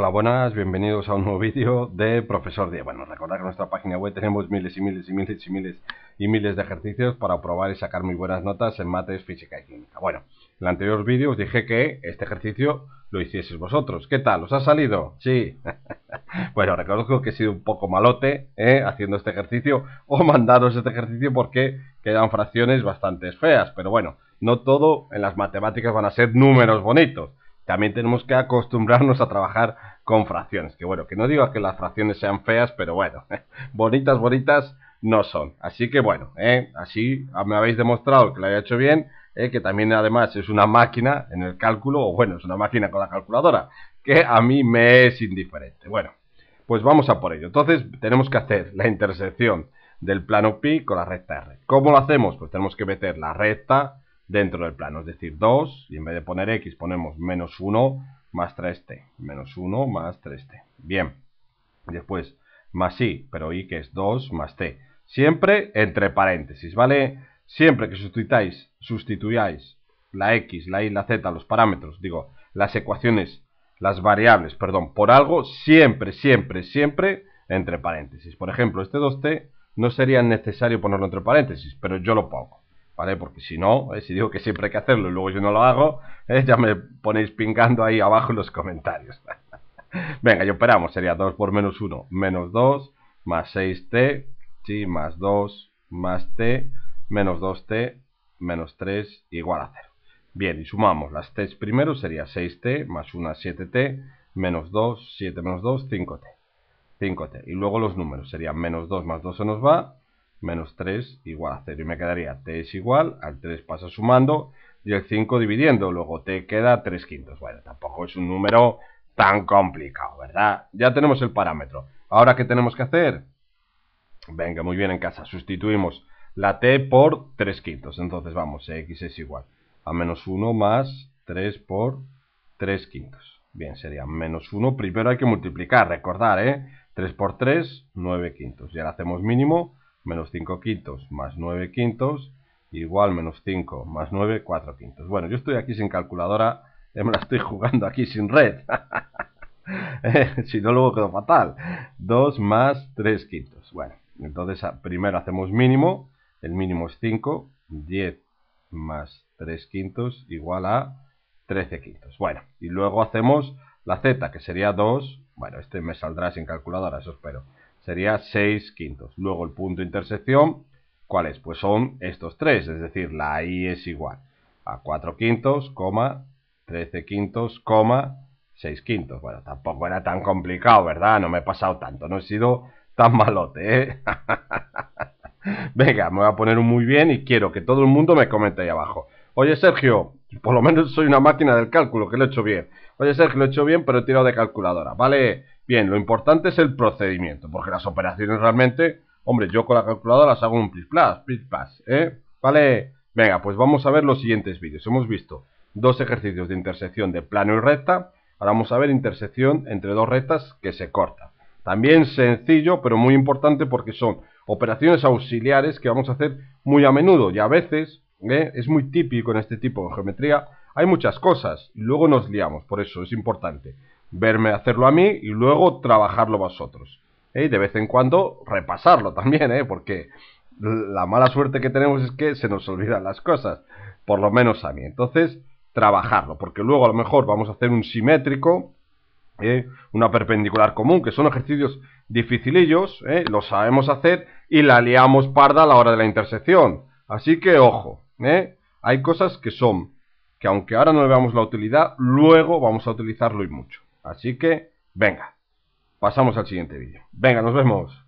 Hola, buenas, bienvenidos a un nuevo vídeo de Profesor Diego. Bueno, recordad que en nuestra página web tenemos miles y miles y miles y miles y miles de ejercicios para probar y sacar muy buenas notas en mates, física y química. Bueno, en el anterior vídeo os dije que este ejercicio lo hicieseis vosotros. ¿Qué tal? ¿Os ha salido? Sí. bueno, reconozco que he sido un poco malote ¿eh? haciendo este ejercicio o mandaros este ejercicio porque quedan fracciones bastante feas. Pero bueno, no todo en las matemáticas van a ser números bonitos también tenemos que acostumbrarnos a trabajar con fracciones. Que bueno, que no digo que las fracciones sean feas, pero bueno, bonitas, bonitas no son. Así que bueno, eh, así me habéis demostrado que lo había hecho bien, eh, que también además es una máquina en el cálculo, o bueno, es una máquina con la calculadora, que a mí me es indiferente. Bueno, pues vamos a por ello. Entonces tenemos que hacer la intersección del plano pi con la recta r. ¿Cómo lo hacemos? Pues tenemos que meter la recta dentro del plano, es decir, 2, y en vez de poner x ponemos menos 1 más 3t, menos 1 más 3t. Bien, después más y, pero y que es 2 más t, siempre entre paréntesis, ¿vale? Siempre que sustituyáis, sustituyáis la x, la y, la z, los parámetros, digo, las ecuaciones, las variables, perdón, por algo, siempre, siempre, siempre entre paréntesis. Por ejemplo, este 2t no sería necesario ponerlo entre paréntesis, pero yo lo pongo. ¿vale? Porque si no, eh, si digo que siempre hay que hacerlo y luego yo no lo hago, eh, ya me ponéis pingando ahí abajo en los comentarios. Venga, y operamos, sería 2 por menos 1, menos 2, más 6t, sí, más 2, más t, menos 2t, menos 3, igual a 0. Bien, y sumamos las t primero, sería 6t, más 1, 7t, menos 2, 7 menos 2, 5t. 5t. Y luego los números, serían menos 2 más 2 se nos va, menos 3 igual a 0. Y me quedaría t es igual, al 3 pasa sumando y el 5 dividiendo. Luego t queda 3 quintos. Bueno, tampoco es un número tan complicado, ¿verdad? Ya tenemos el parámetro. Ahora, ¿qué tenemos que hacer? Venga, muy bien en casa. Sustituimos la t por 3 quintos. Entonces vamos, x es igual a menos 1 más 3 por 3 quintos. Bien, sería menos 1. Primero hay que multiplicar, recordar, ¿eh? 3 por 3, 9 quintos. Y ahora hacemos mínimo menos 5 quintos más 9 quintos igual menos 5 más 9, 4 quintos. Bueno, yo estoy aquí sin calculadora, eh, me la estoy jugando aquí sin red. si no, luego quedó fatal. 2 más 3 quintos. Bueno, entonces ah, primero hacemos mínimo, el mínimo es 5, 10 más 3 quintos igual a 13 quintos. Bueno, y luego hacemos la z, que sería 2, bueno, este me saldrá sin calculadora, eso espero sería 6 quintos. Luego el punto de intersección, cuáles Pues son estos tres, es decir, la i es igual a 4 quintos, 13 quintos, 6 quintos. Bueno, tampoco era tan complicado, ¿verdad? No me he pasado tanto, no he sido tan malote, ¿eh? Venga, me voy a poner un muy bien y quiero que todo el mundo me comente ahí abajo. Oye, Sergio, por lo menos soy una máquina del cálculo, que lo he hecho bien. Puede ser que lo he hecho bien, pero he tirado de calculadora, ¿vale? Bien, lo importante es el procedimiento, porque las operaciones realmente, hombre, yo con la calculadora las hago un plis plas, plis plas, ¿eh? ¿Vale? Venga, pues vamos a ver los siguientes vídeos. Hemos visto dos ejercicios de intersección de plano y recta. Ahora vamos a ver intersección entre dos rectas que se corta. También sencillo, pero muy importante porque son operaciones auxiliares que vamos a hacer muy a menudo y a veces ¿eh? es muy típico en este tipo de geometría. Hay muchas cosas y luego nos liamos, por eso es importante verme hacerlo a mí y luego trabajarlo vosotros. ¿eh? Y de vez en cuando repasarlo también, ¿eh? porque la mala suerte que tenemos es que se nos olvidan las cosas, por lo menos a mí. Entonces, trabajarlo, porque luego a lo mejor vamos a hacer un simétrico, una perpendicular común, que son ejercicios dificilillos, ¿eh? lo sabemos hacer y la liamos parda a la hora de la intersección. Así que ojo, ¿Eh? Hay cosas que son, que aunque ahora no le veamos la utilidad, luego vamos a utilizarlo y mucho. Así que, venga, pasamos al siguiente vídeo. Venga, nos vemos.